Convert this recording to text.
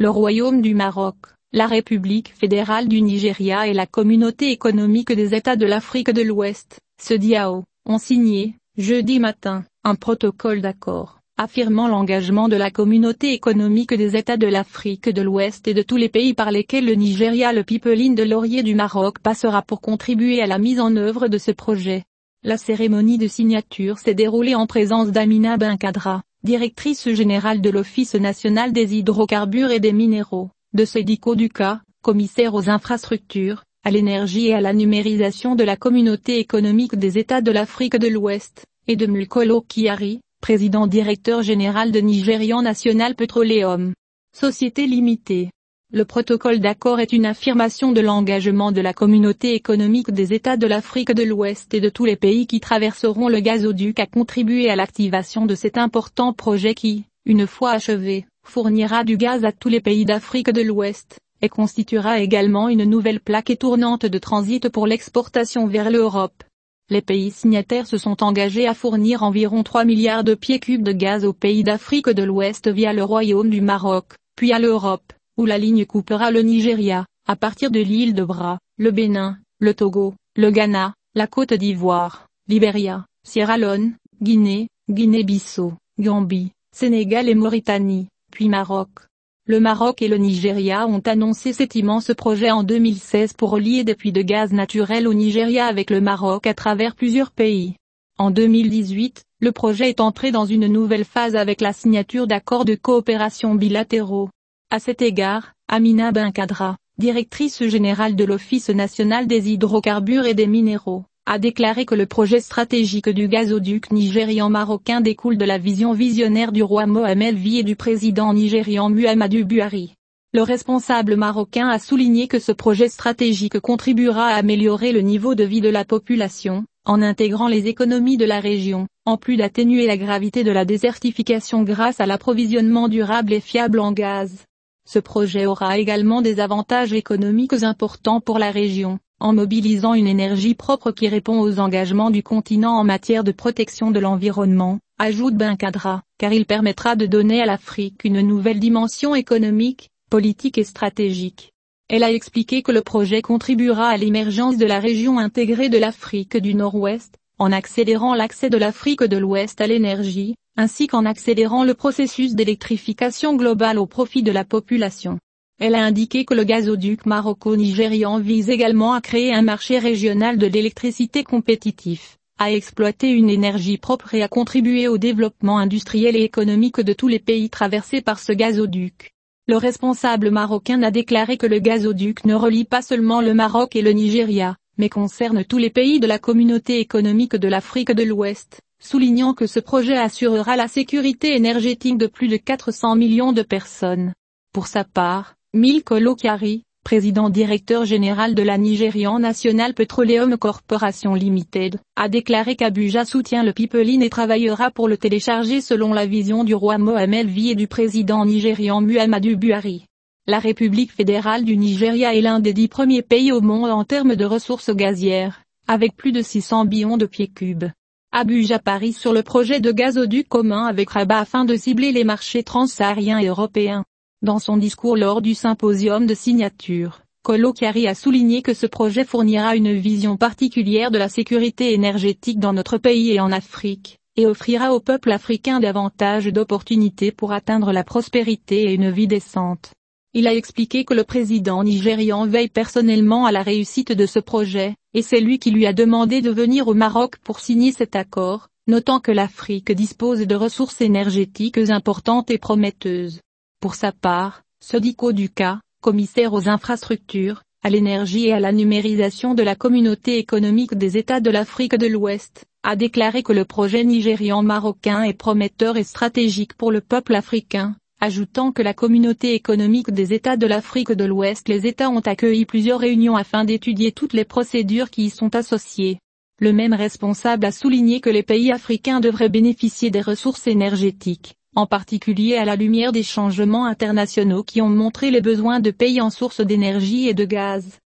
le Royaume du Maroc, la République fédérale du Nigeria et la Communauté économique des États de l'Afrique de l'Ouest, ce DIAO, ont signé, jeudi matin, un protocole d'accord affirmant l'engagement de la communauté économique des États de l'Afrique de l'Ouest et de tous les pays par lesquels le Nigeria le pipeline de laurier du Maroc passera pour contribuer à la mise en œuvre de ce projet. La cérémonie de signature s'est déroulée en présence d'Amina Kadra, directrice générale de l'Office national des hydrocarbures et des minéraux, de Sédico Duca, commissaire aux infrastructures, à l'énergie et à la numérisation de la communauté économique des États de l'Afrique de l'Ouest, et de Mulkolo Kiari, président directeur général de Nigerian National Petroleum. Société limitée. Le protocole d'accord est une affirmation de l'engagement de la communauté économique des États de l'Afrique de l'Ouest et de tous les pays qui traverseront le gazoduc à contribuer à l'activation de cet important projet qui, une fois achevé, fournira du gaz à tous les pays d'Afrique de l'Ouest, et constituera également une nouvelle plaque tournante de transit pour l'exportation vers l'Europe. Les pays signataires se sont engagés à fournir environ 3 milliards de pieds cubes de gaz aux pays d'Afrique de l'Ouest via le Royaume du Maroc, puis à l'Europe où la ligne coupera le Nigeria, à partir de l'île de Bras, le Bénin, le Togo, le Ghana, la Côte d'Ivoire, Libéria, Sierra Leone, Guinée, Guinée-Bissau, Gambie, Sénégal et Mauritanie, puis Maroc. Le Maroc et le Nigeria ont annoncé cet immense projet en 2016 pour relier des puits de gaz naturel au Nigeria avec le Maroc à travers plusieurs pays. En 2018, le projet est entré dans une nouvelle phase avec la signature d'accords de coopération bilatéraux. À cet égard, Amina Benkadra, directrice générale de l'Office national des hydrocarbures et des minéraux, a déclaré que le projet stratégique du gazoduc nigérian-marocain découle de la vision visionnaire du roi Mohamed V et du président nigérian Muhammadu Buhari. Le responsable marocain a souligné que ce projet stratégique contribuera à améliorer le niveau de vie de la population, en intégrant les économies de la région, en plus d'atténuer la gravité de la désertification grâce à l'approvisionnement durable et fiable en gaz. Ce projet aura également des avantages économiques importants pour la région, en mobilisant une énergie propre qui répond aux engagements du continent en matière de protection de l'environnement, ajoute cadra car il permettra de donner à l'Afrique une nouvelle dimension économique, politique et stratégique. Elle a expliqué que le projet contribuera à l'émergence de la région intégrée de l'Afrique du Nord-Ouest, en accélérant l'accès de l'Afrique de l'Ouest à l'énergie, ainsi qu'en accélérant le processus d'électrification globale au profit de la population. Elle a indiqué que le gazoduc marocco nigérian vise également à créer un marché régional de l'électricité compétitif, à exploiter une énergie propre et à contribuer au développement industriel et économique de tous les pays traversés par ce gazoduc. Le responsable marocain a déclaré que le gazoduc ne relie pas seulement le Maroc et le Nigeria, mais concerne tous les pays de la communauté économique de l'Afrique de l'Ouest soulignant que ce projet assurera la sécurité énergétique de plus de 400 millions de personnes. Pour sa part, Milko Lokari, président directeur général de la Nigérian National Petroleum Corporation Limited, a déclaré qu'Abuja soutient le pipeline et travaillera pour le télécharger selon la vision du roi Mohamed V et du président nigérian Muhammadu Buhari. La République fédérale du Nigeria est l'un des dix premiers pays au monde en termes de ressources gazières, avec plus de 600 billions de pieds cubes. Abuja Paris sur le projet de gazoduc commun avec Rabat afin de cibler les marchés transsahariens et européens. Dans son discours lors du symposium de signature, kari a souligné que ce projet fournira une vision particulière de la sécurité énergétique dans notre pays et en Afrique, et offrira au peuple africain davantage d'opportunités pour atteindre la prospérité et une vie décente. Il a expliqué que le président nigérian veille personnellement à la réussite de ce projet, et c'est lui qui lui a demandé de venir au Maroc pour signer cet accord, notant que l'Afrique dispose de ressources énergétiques importantes et prometteuses. Pour sa part, Sodico Duka, commissaire aux infrastructures, à l'énergie et à la numérisation de la communauté économique des États de l'Afrique de l'Ouest, a déclaré que le projet nigérian-marocain est prometteur et stratégique pour le peuple africain, ajoutant que la communauté économique des États de l'Afrique de l'Ouest les États ont accueilli plusieurs réunions afin d'étudier toutes les procédures qui y sont associées. Le même responsable a souligné que les pays africains devraient bénéficier des ressources énergétiques, en particulier à la lumière des changements internationaux qui ont montré les besoins de pays en source d'énergie et de gaz.